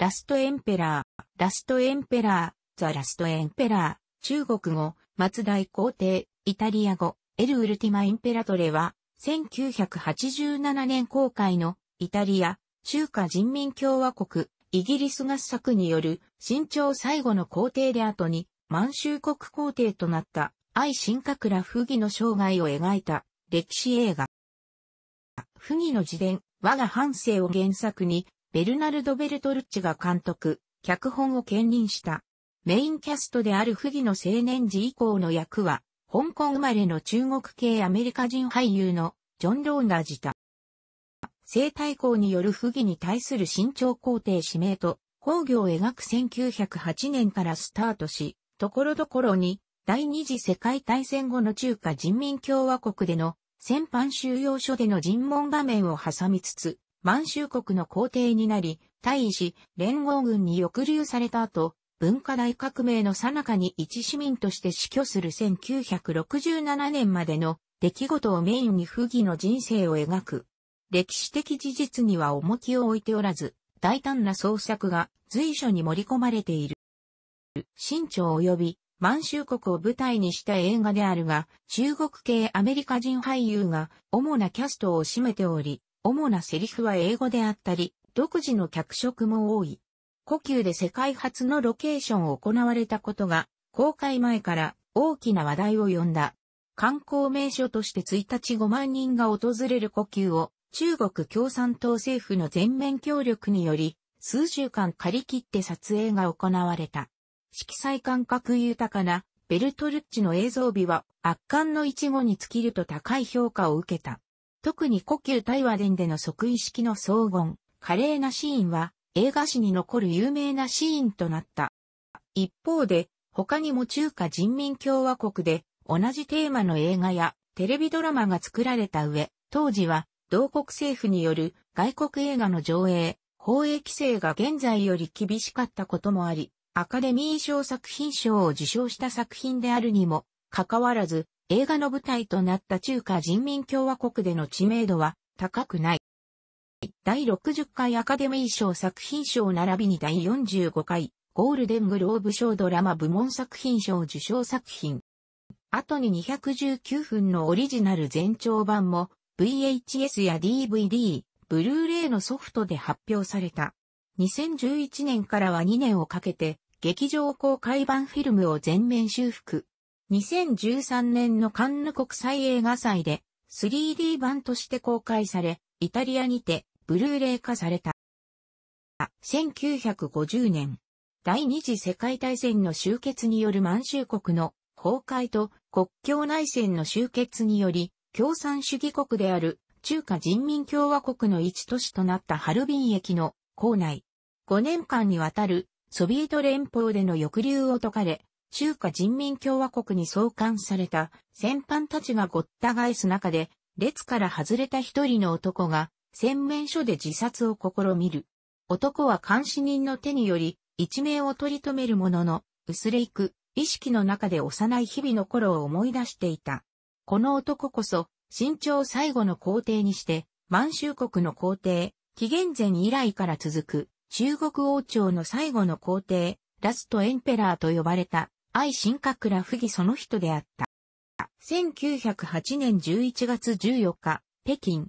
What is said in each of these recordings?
ラストエンペラー、ラストエンペラー、ザ・ラストエンペラー、中国語、松代皇帝、イタリア語、エル・ウルティマ・インペラトレは、1987年公開の、イタリア、中華人民共和国、イギリス合作による、新朝最後の皇帝で後に、満州国皇帝となった、愛新覚羅不義の生涯を描いた、歴史映画。不義の自伝、我が半生を原作に、ベルナルド・ベルトルッチが監督、脚本を兼任した。メインキャストである不義の青年時以降の役は、香港生まれの中国系アメリカ人俳優のジョン・ローンが自他。生体校による不義に対する新潮皇帝指名と、工業を描く1908年からスタートし、ところどころに、第二次世界大戦後の中華人民共和国での、戦犯収容所での尋問場面を挟みつつ、満州国の皇帝になり、退位し、連合軍に抑留された後、文化大革命の最中に一市民として死去する1967年までの出来事をメインに不義の人生を描く。歴史的事実には重きを置いておらず、大胆な創作が随所に盛り込まれている。清朝及び満州国を舞台にした映画であるが、中国系アメリカ人俳優が主なキャストを占めており、主なセリフは英語であったり、独自の脚色も多い。故宮で世界初のロケーションを行われたことが、公開前から大きな話題を呼んだ。観光名所として1日5万人が訪れる故宮を、中国共産党政府の全面協力により、数週間借り切って撮影が行われた。色彩感覚豊かなベルトルッチの映像美は圧巻の一語に尽きると高い評価を受けた。特に故宮対話伝での即位式の荘厳、華麗なシーンは映画史に残る有名なシーンとなった。一方で、他にも中華人民共和国で同じテーマの映画やテレビドラマが作られた上、当時は同国政府による外国映画の上映、放映規制が現在より厳しかったこともあり、アカデミー賞作品賞を受賞した作品であるにも、かかわらず、映画の舞台となった中華人民共和国での知名度は高くない。第60回アカデミー賞作品賞並びに第45回ゴールデングローブ賞ドラマ部門作品賞受賞作品。後に219分のオリジナル全長版も VHS や DVD、ブルーレイのソフトで発表された。2011年からは2年をかけて劇場公開版フィルムを全面修復。2013年のカンヌ国際映画祭で 3D 版として公開され、イタリアにてブルーレイ化された。1950年、第二次世界大戦の終結による満州国の崩壊と国境内戦の終結により、共産主義国である中華人民共和国の一都市となったハルビン駅の構内。5年間にわたるソビエト連邦での抑留を解かれ、中華人民共和国に送還された戦犯たちがごった返す中で、列から外れた一人の男が、洗面所で自殺を試みる。男は監視人の手により、一命を取り留めるものの、薄れいく、意識の中で幼い日々の頃を思い出していた。この男こそ、新朝最後の皇帝にして、満州国の皇帝、紀元前以来から続く、中国王朝の最後の皇帝、ラストエンペラーと呼ばれた、愛新閣ら不義その人であった。1908年11月14日、北京。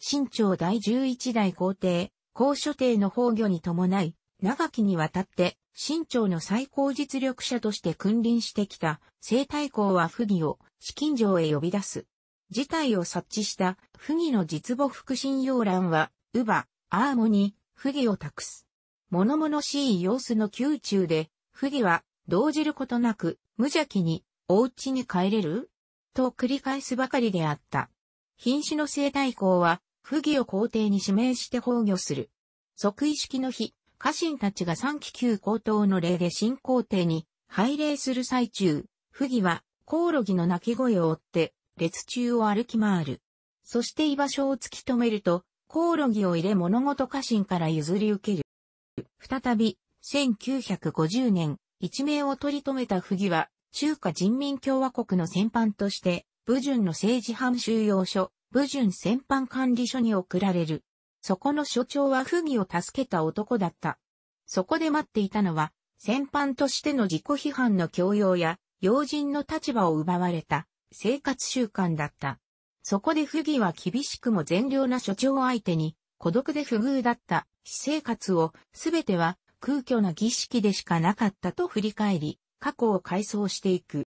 新朝第11代皇帝、皇書帝の崩御に伴い、長きにわたって、新朝の最高実力者として君臨してきた、西太后は不義を、紫禁城へ呼び出す。事態を察知した不義の実母副信洋欄は、乳母、アーモに不義を託す。物々しい様子の宮中で、不義は動じることなく、無邪気に、お家に帰れると繰り返すばかりであった。瀕死の生態校は、不義を皇帝に指名して崩御する。即位式の日、家臣たちが三期旧皇等の礼で新皇帝に拝礼する最中、不義はコオロギの鳴き声を追って、列中を歩き回る。そして居場所を突き止めると、コオロギを入れ物事家臣から譲り受ける。再び、1950年、一命を取り留めた不義は、中華人民共和国の戦犯として、武順の政治犯収容所、武順戦犯管理所に送られる。そこの所長は不義を助けた男だった。そこで待っていたのは、戦犯としての自己批判の強要や、要人の立場を奪われた、生活習慣だった。そこで不義は厳しくも善良な所長相手に、孤独で不遇だった、私生活を、すべては空虚な儀式でしかなかったと振り返り、過去を回想していく。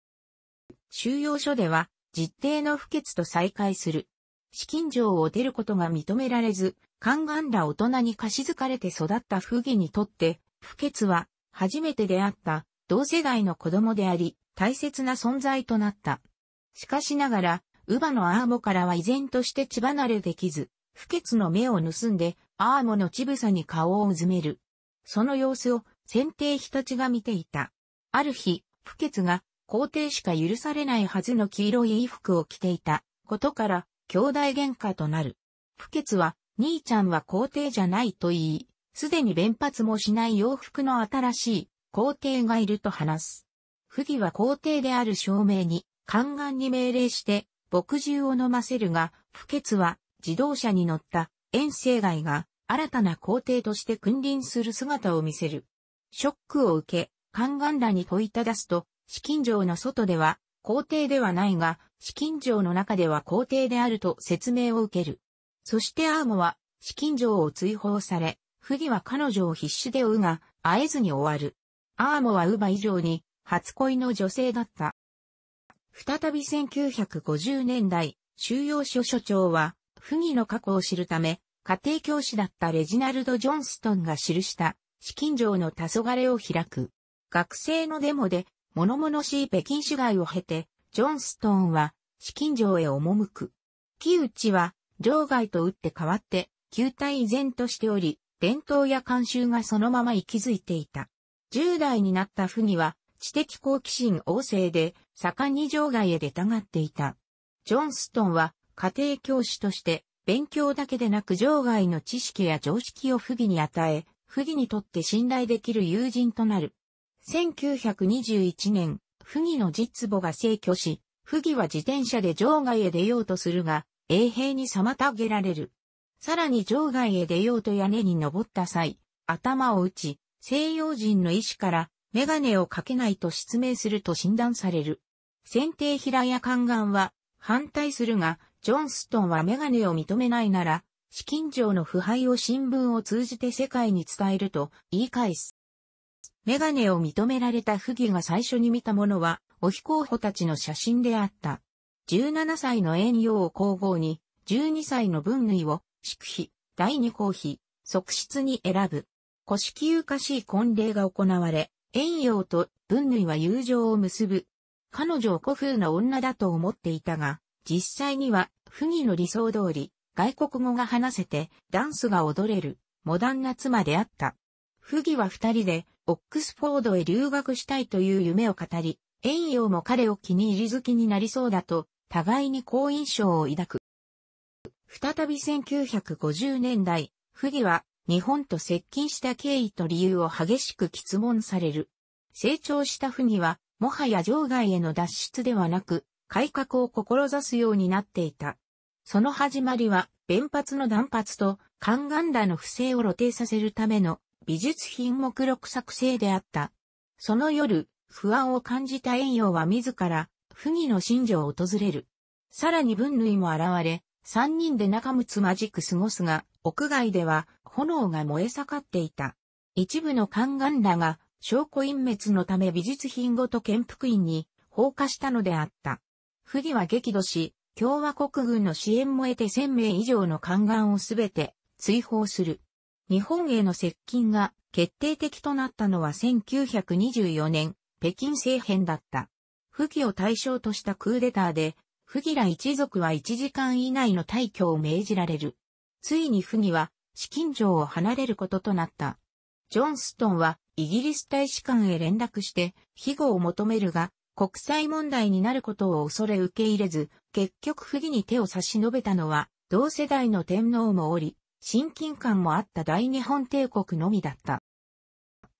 収容所では、実定の不潔と再会する。資金上を出ることが認められず、宦官ら大人に貸しづかれて育った不義にとって、不潔は、初めて出会った同世代の子供であり、大切な存在となった。しかしながら、乳母のアーモからは依然として血離れできず、不潔の目を盗んで、アーモの乳房に顔をうずめる。その様子を先帝日立が見ていた。ある日、不潔が皇帝しか許されないはずの黄色い衣服を着ていたことから、兄弟喧嘩となる。不潔は、兄ちゃんは皇帝じゃないと言い、すでに連発もしない洋服の新しい皇帝がいると話す。不義は皇帝である証明に、宦官に命令して、墨汁を飲ませるが、不潔は自動車に乗った遠征外が新たな皇帝として君臨する姿を見せる。ショックを受け、宦官らに問いただすと、資金城の外では、皇帝ではないが、資金城の中では皇帝であると説明を受ける。そしてアーモは、資金城を追放され、不義は彼女を必死で追うが、会えずに終わる。アーモはウバ以上に、初恋の女性だった。再び1950年代、収容所所長は、不義の過去を知るため、家庭教師だったレジナルド・ジョンストンが記した、資金城の黄昏を開く。学生のデモで、物々しい北京市街を経て、ジョンストンは、資金城へ赴く。木内は、城外と打って変わって、旧体依然としており、伝統や慣習がそのまま息づいていた。10代になった溥儀は、知的好奇心旺盛で、盛んに城外へ出たがっていた。ジョンストンは、家庭教師として、勉強だけでなく場外の知識や常識を不義に与え、不義にとって信頼できる友人となる。1921年、不義の実母が逝去し、不義は自転車で場外へ出ようとするが、永平に妨げられる。さらに場外へ出ようと屋根に登った際、頭を打ち、西洋人の医師からメガネをかけないと失明すると診断される。選定平屋宦官は反対するが、ジョンストンはメガネを認めないなら、資金上の腐敗を新聞を通じて世界に伝えると言い返す。メガネを認められた不義が最初に見たものは、お非候補たちの写真であった。17歳の遠洋を皇后に、12歳の分類を、祝費、第二皇妃、即室に選ぶ。古式ゆかしい婚礼が行われ、遠洋と分類は友情を結ぶ。彼女を古風な女だと思っていたが、実際には、不義の理想通り、外国語が話せて、ダンスが踊れる、モダンな妻であった。不義は二人で、オックスフォードへ留学したいという夢を語り、遠洋も彼を気に入り好きになりそうだと、互いに好印象を抱く。再び1950年代、不義は日本と接近した経緯と理由を激しく質問される。成長した不義は、もはや場外への脱出ではなく、改革を志すようになっていた。その始まりは、弁髪の断髪と、宦官らの不正を露呈させるための美術品目録作成であった。その夜、不安を感じた遠洋は自ら、不義の信条を訪れる。さらに分類も現れ、三人で仲睦まじく過ごすが、屋外では炎が燃え盛っていた。一部の宦官らが証拠隠滅のため美術品ごと建福院に放火したのであった。不義は激怒し、共和国軍の支援も得て1000名以上の宦官をすべて追放する。日本への接近が決定的となったのは1924年、北京政変だった。不義を対象としたクーデターで、不義ら一族は1時間以内の退去を命じられる。ついに不義は、資金城を離れることとなった。ジョンストンは、イギリス大使館へ連絡して、庇護を求めるが、国際問題になることを恐れ受け入れず、結局不義に手を差し伸べたのは、同世代の天皇もおり、親近感もあった大日本帝国のみだった。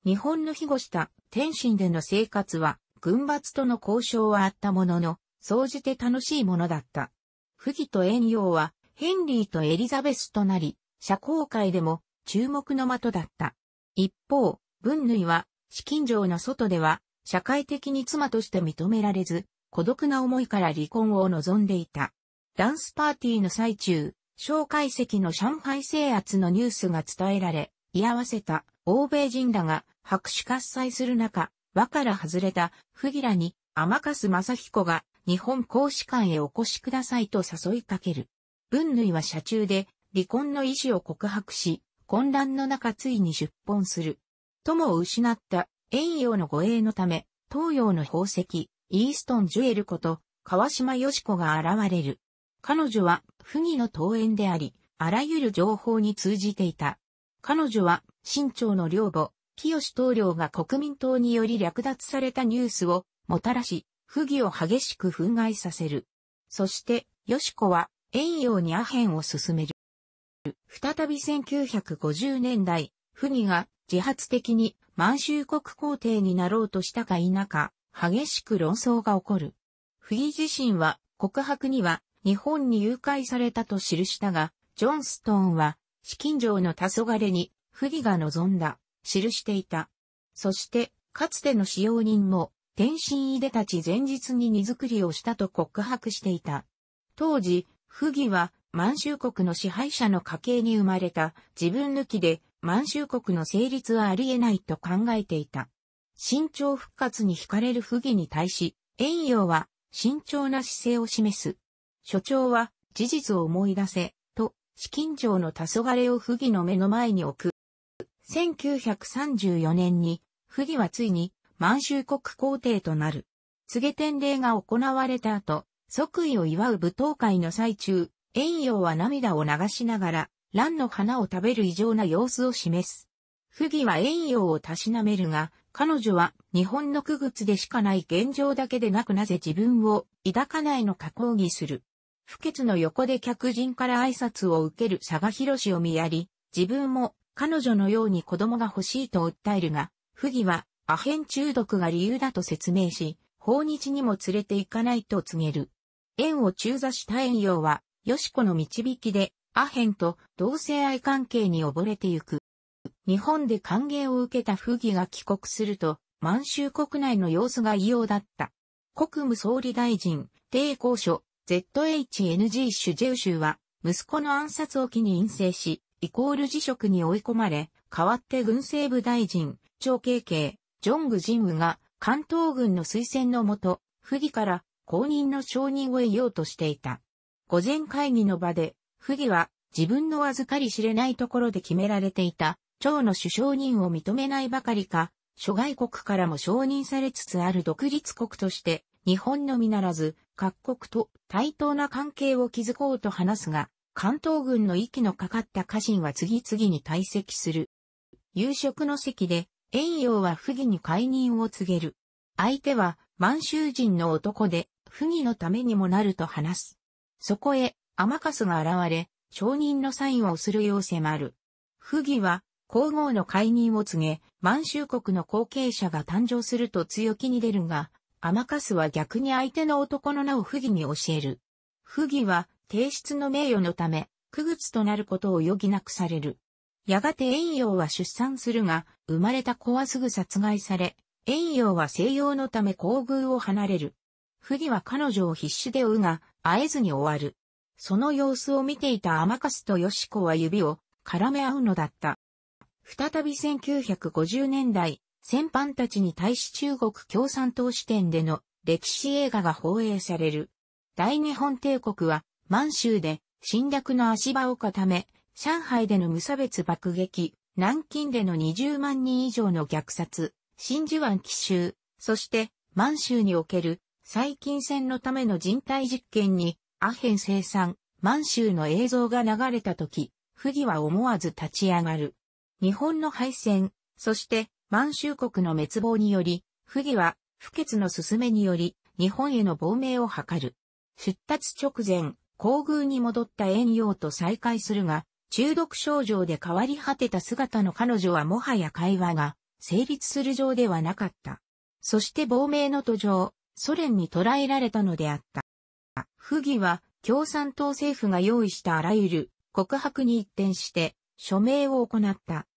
日本の庇護した天津での生活は、軍閥との交渉はあったものの、総じて楽しいものだった。不義と遠洋は、ヘンリーとエリザベスとなり、社交界でも注目の的だった。一方、分類は、資金上の外では、社会的に妻として認められず、孤独な思いから離婚を望んでいた。ダンスパーティーの最中、蒋介石の上海制圧のニュースが伝えられ、居合わせた欧米人らが白紙喝采する中、和から外れたフギラに甘笠正彦が日本公使館へお越しくださいと誘いかける。文類は車中で離婚の意思を告白し、混乱の中ついに出奔する。友を失った遠洋の護衛のため、東洋の宝石、イーストン・ジュエルこと、川島よし子が現れる。彼女は、不義の登園であり、あらゆる情報に通じていた。彼女は、新朝の領母、清統領が国民党により略奪されたニュースを、もたらし、不義を激しく憤慨させる。そして、よし子は、遠洋にアヘンを進める。再び1950年代、不義が自発的に満州国皇帝になろうとしたか否か、激しく論争が起こる。不義自身は、告白には、日本に誘拐されたと記したが、ジョンストーンは、資金上の黄昏に、不義が望んだ、記していた。そして、かつての使用人も、天津井でたち前日に荷造りをしたと告白していた。当時、不義は、満州国の支配者の家系に生まれた自分抜きで満州国の成立はあり得ないと考えていた。新朝復活に惹かれる不義に対し、遠洋は慎重な姿勢を示す。所長は事実を思い出せ、と、資金上の黄昏を不義の目の前に置く。1934年に、不義はついに満州国皇帝となる。告げ典礼が行われた後、即位を祝う舞踏会の最中、遠洋は涙を流しながら、蘭の花を食べる異常な様子を示す。不義は遠洋をたしなめるが、彼女は日本の区別でしかない現状だけでなくなぜ自分を抱かないのか抗議する。不潔の横で客人から挨拶を受ける佐賀博士を見やり、自分も彼女のように子供が欲しいと訴えるが、不義はアヘン中毒が理由だと説明し、訪日にも連れて行かないと告げる。縁を中座した遠洋はよしこの導きで、アヘンと同性愛関係に溺れてゆく。日本で歓迎を受けた不義が帰国すると、満州国内の様子が異様だった。国務総理大臣、抵抗書、ZHNG ュジェウ州は、息子の暗殺を機に陰性し、イコール辞職に追い込まれ、代わって軍政部大臣、長慶慶、ジョング・ジンウが、関東軍の推薦のもと、不義から公認の承認を得ようとしていた。午前会議の場で、不義は自分の預かり知れないところで決められていた、長の首相任を認めないばかりか、諸外国からも承認されつつある独立国として、日本のみならず、各国と対等な関係を築こうと話すが、関東軍の息のかかった家臣は次々に退席する。夕食の席で、遠洋は不義に解任を告げる。相手は満州人の男で、不義のためにもなると話す。そこへ、甘春カスが現れ、承認のサインをするよう迫る。不義は、皇后の解任を告げ、満州国の後継者が誕生すると強気に出るが、甘春カスは逆に相手の男の名を不義に教える。不義は、提出の名誉のため、苦別となることを余儀なくされる。やがて遠洋は出産するが、生まれた子はすぐ殺害され、遠洋は西洋のため皇宮を離れる。不義は彼女を必死で追うが、会えずに終わる。その様子を見ていた甘春と吉子は指を絡め合うのだった。再び1950年代、先般たちに対し中国共産党視点での歴史映画が放映される。大日本帝国は満州で侵略の足場を固め、上海での無差別爆撃、南京での20万人以上の虐殺、真珠湾奇襲、そして満州における細菌戦のための人体実験に、アヘン生産、満州の映像が流れた時、不義は思わず立ち上がる。日本の敗戦、そして満州国の滅亡により、不義は不潔の進めにより、日本への亡命を図る。出立直前、皇宮に戻った遠洋と再会するが、中毒症状で変わり果てた姿の彼女はもはや会話が成立する上ではなかった。そして亡命の途上、ソ連に捕らえられたのであった。不義は共産党政府が用意したあらゆる告白に一転して署名を行った。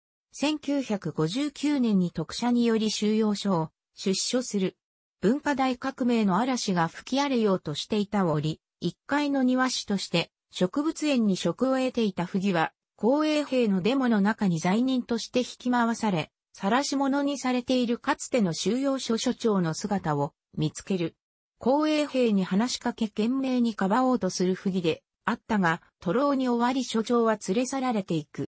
1959年に特赦により収容所を出所する。文化大革命の嵐が吹き荒れようとしていた折、一階の庭師として植物園に職を得ていた不義は、公営兵のデモの中に罪人として引き回され、晒し者にされているかつての収容所所長の姿を見つける。公衛兵に話しかけ懸命にかばおうとする不義であったが、徒労に終わり所長は連れ去られていく。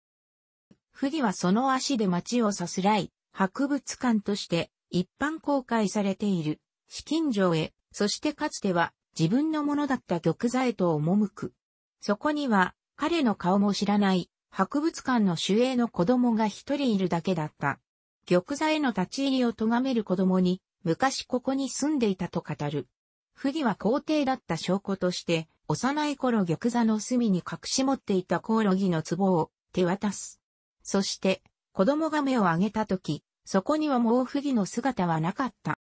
不義はその足で町をさすらい、博物館として一般公開されている、資金場へ、そしてかつては自分のものだった玉座へと赴く。そこには彼の顔も知らない博物館の守衛の子供が一人いるだけだった。玉座への立ち入りを咎める子供に、昔ここに住んでいたと語る。不義は皇帝だった証拠として、幼い頃玉座の隅に隠し持っていたコオロギの壺を手渡す。そして、子供が目を上げた時、そこにはもう不義の姿はなかった。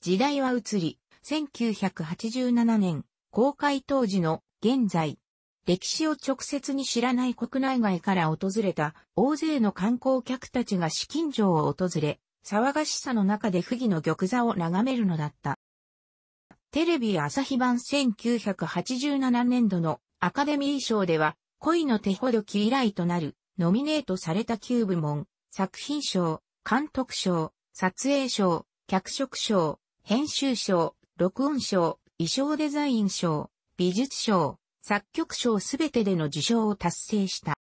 時代は移り、1987年、公開当時の現在、歴史を直接に知らない国内外から訪れた大勢の観光客たちが紫禁城を訪れ、騒がしさの中で不義の玉座を眺めるのだった。テレビ朝日版1987年度のアカデミー賞では恋の手ほどき以来となるノミネートされた9部門、作品賞、監督賞、撮影賞、脚色賞、編集賞、録音賞、衣装デザイン賞、美術賞、作曲賞すべてでの受賞を達成した。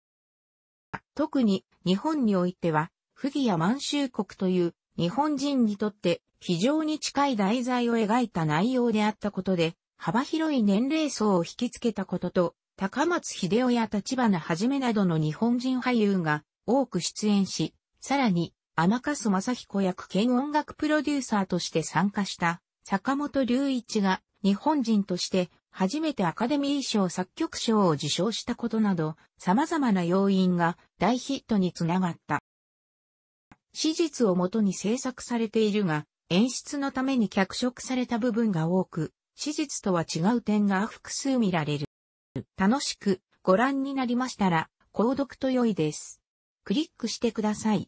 特に日本においては、不義や満州国という日本人にとって非常に近い題材を描いた内容であったことで、幅広い年齢層を引きつけたことと、高松秀夫や立花はじめなどの日本人俳優が多く出演し、さらに、天笠正彦役兼音楽プロデューサーとして参加した坂本隆一が日本人として初めてアカデミー賞作曲賞を受賞したことなど、様々な要因が大ヒットにつながった。史実をもとに制作されているが、演出のために脚色された部分が多く、史実とは違う点が複数見られる。楽しくご覧になりましたら、購読と良いです。クリックしてください。